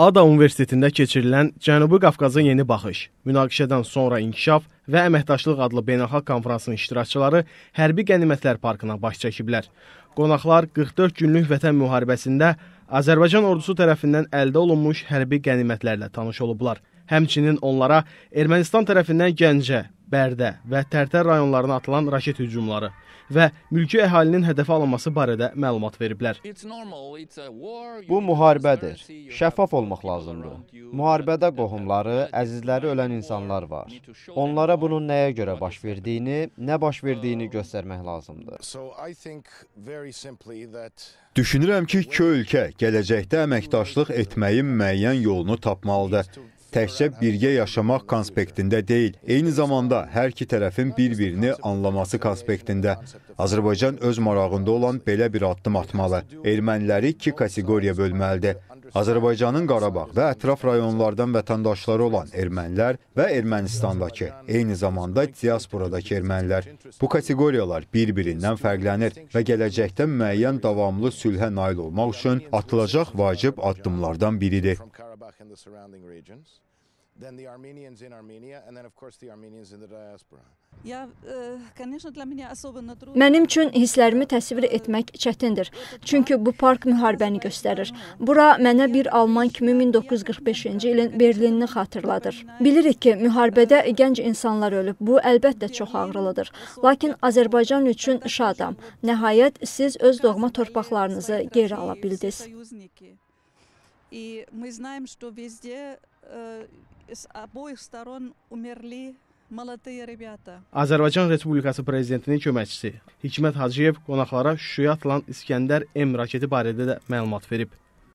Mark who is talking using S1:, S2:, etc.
S1: ADA Universitetində keçirilən Cənubi Qafqaza yeni baxış, münaqişədən sonra inkişaf və əməkdaşlıq adlı beynəlxalq konfransın iştirakçıları Hərbi Qənimətlər Parkına baş çəkiblər. Qonaqlar 44 günlük Vətən müharibəsində Azərbaycan ordusu tərəfindən əldə olunmuş hərbi qənimətlərlə tanış olublar. Həmçinin onlara Ermənistan tərəfindən Gəncə, Bərdə və Tərtər rayonlarına atılan raket hücumları və mülki əhalinin hədəfə alınması barədə məlumat veriblər. Bu müharibədir. Şəffaf olmaq lazımdır. Müharibədə qohumları, əzizləri ölən insanlar var. Onlara bunun nəyə görə baş verdiyini, nə baş verdiyini göstərmək lazımdır.
S2: Düşünürəm ki, iki ölkə gələcəkdə əməkdaşlıq etməyin müəyyən yolunu tapmalıdır təkcə birgə yaşamaq konspektində deyil, eyni zamanda hər iki tərəfin bir-birini anlaması konspektində. Azərbaycan öz marağında olan belə bir addım atmalı. Erməniləri iki kateqoriya bölməlidir. Azərbaycanın Qarabağ və ətraf rayonlardan vətəndaşları olan ermənilər və Ermənistandakı, eyni zamanda diasporadakı ermənilər. Bu kateqoriyalar bir-birindən fərqlənir və gələcəkdə müəyyən davamlı sülhə nail olmaq üçün atılacaq vacib addımlardan biridir
S1: and the surrounding regions. Then the Armenians in Armenia and then of course the Armenians
S3: in the diaspora. E, Mənim
S4: üçün hisslərimi təsvir etmək çətindir. Çünki bu park müharibəni göstərir. Bura mənə bir alman kimi 1945-ci ilin Berlinini xatırladır. Bilirik ki, müharibədə gənc insanlar ölüb. Bu əlbəttə çox ağrılıdır. Lakin Azərbaycan üçün şadam. Nəhayət siz öz doğma torpaqlarınızı geri ala bildiniz.
S3: И мы знаем, что везде э, с обоих сторон умерли
S1: Azərbaycan Respublikası prezidentinin köməkçisi Hikmət Hacıyev qonaqlara Şuşaya atılan İskəndər M raketi barədə də məlumat verib.